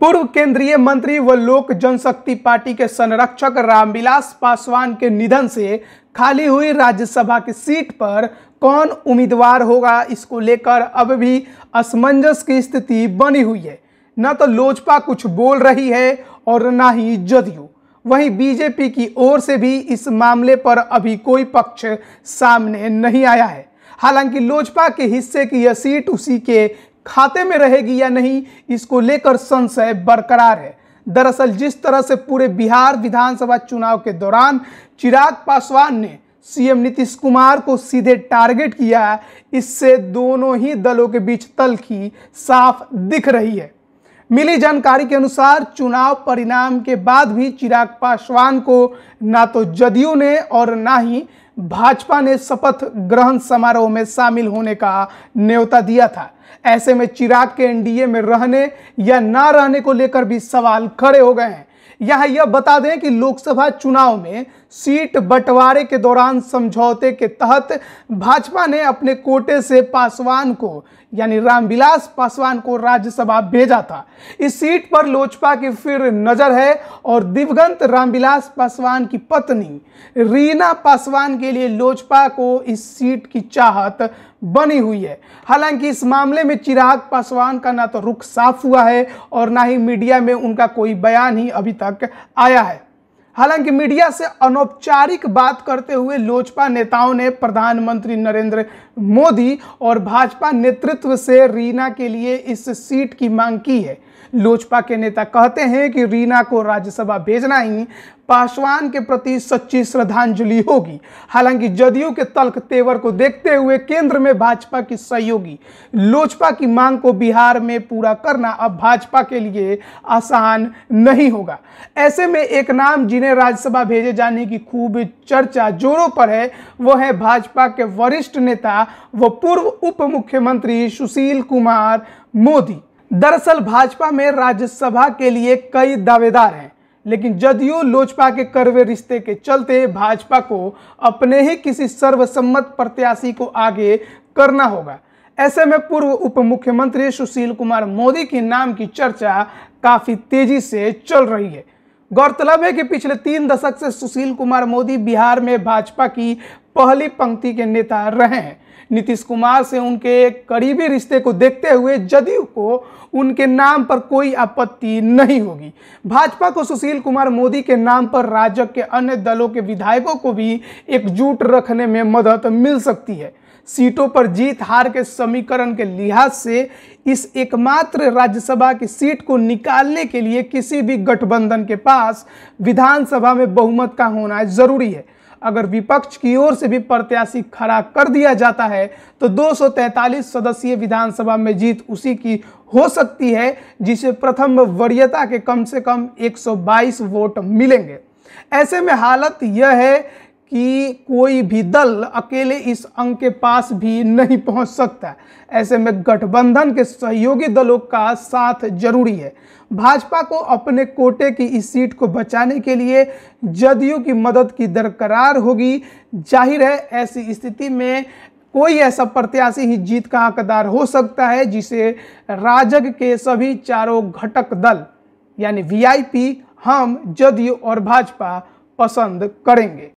पूर्व केंद्रीय मंत्री व लोक जनशक्ति पार्टी के संरक्षक रामविलास पासवान के निधन से खाली हुई राज्यसभा की सीट पर कौन उम्मीदवार होगा इसको लेकर अब भी असमंजस की स्थिति बनी हुई है न तो लोजपा कुछ बोल रही है और न ही जदयू वहीं बीजेपी की ओर से भी इस मामले पर अभी कोई पक्ष सामने नहीं आया है हालांकि लोजपा के हिस्से की यह सीट उसी के खाते में रहेगी या नहीं इसको लेकर संशय बरकरार है दरअसल जिस तरह से पूरे बिहार विधानसभा चुनाव के दौरान चिराग पासवान ने सीएम नीतीश कुमार को सीधे टारगेट किया इससे दोनों ही दलों के बीच तलखी साफ दिख रही है मिली जानकारी के अनुसार चुनाव परिणाम के बाद भी चिराग पासवान को ना तो जदयू ने और ना ही भाजपा ने शपथ ग्रहण समारोह में शामिल होने का न्योता दिया था ऐसे में चिराग के एनडीए में रहने या ना रहने को लेकर भी सवाल खड़े हो गए हैं यहां यह बता दें कि लोकसभा चुनाव में सीट बंटवारे के दौरान समझौते के तहत भाजपा ने अपने कोटे से पासवान को यानी रामविलास पासवान को राज्यसभा भेजा था इस सीट पर लोजपा की फिर नजर है और दिवगंत रामविलास पासवान की पत्नी रीना पासवान के लिए लोजपा को इस सीट की चाहत बनी हुई है हालांकि इस मामले में चिराग पासवान का ना तो रुख साफ हुआ है और ना ही मीडिया में उनका कोई बयान ही अभी तक आया है हालांकि मीडिया से अनौपचारिक बात करते हुए लोजपा नेताओं ने प्रधानमंत्री नरेंद्र मोदी और भाजपा नेतृत्व से रीना के लिए इस सीट की मांग की है लोजपा के नेता कहते हैं कि रीना को राज्यसभा भेजना ही पासवान के प्रति सच्ची श्रद्धांजलि होगी हालांकि जदयू के तल्क तेवर को देखते हुए केंद्र में भाजपा की सहयोगी लोजपा की मांग को बिहार में पूरा करना अब भाजपा के लिए आसान नहीं होगा ऐसे में एक नाम जिन्हें राज्यसभा भेजे जाने की खूब चर्चा जोरों पर है वह है भाजपा के वरिष्ठ नेता व पूर्व उप मुख्यमंत्री सुशील कुमार मोदी दरअसल भाजपा में राज्यसभा के लिए कई दावेदार हैं लेकिन जदयू लोजपा के करवे रिश्ते के चलते भाजपा को अपने ही किसी सर्वसम्मत प्रत्याशी को आगे करना होगा ऐसे में पूर्व उप मुख्यमंत्री सुशील कुमार मोदी के नाम की चर्चा काफ़ी तेजी से चल रही है गौरतलब है कि पिछले तीन दशक से सुशील कुमार मोदी बिहार में भाजपा की पहली पंक्ति के नेता रहे हैं नीतीश कुमार से उनके करीबी रिश्ते को देखते हुए जदयू को उनके नाम पर कोई आपत्ति नहीं होगी भाजपा को सुशील कुमार मोदी के नाम पर राजग के अन्य दलों के विधायकों को भी एकजुट रखने में मदद मिल सकती है सीटों पर जीत हार के समीकरण के लिहाज से इस एकमात्र राज्यसभा की सीट को निकालने के लिए किसी भी गठबंधन के पास विधानसभा में बहुमत का होना जरूरी है अगर विपक्ष की ओर से भी प्रत्याशी खड़ा कर दिया जाता है तो 243 सदस्यीय विधानसभा में जीत उसी की हो सकती है जिसे प्रथम वरीयता के कम से कम 122 वोट मिलेंगे ऐसे में हालत यह है कि कोई भी दल अकेले इस अंक के पास भी नहीं पहुंच सकता ऐसे में गठबंधन के सहयोगी दलों का साथ जरूरी है भाजपा को अपने कोटे की इस सीट को बचाने के लिए जदयू की मदद की दरकरार होगी जाहिर है ऐसी स्थिति में कोई ऐसा प्रत्याशी ही जीत का हकदार हो सकता है जिसे राजग के सभी चारों घटक दल यानी वीआईपी हम जदयू और भाजपा पसंद करेंगे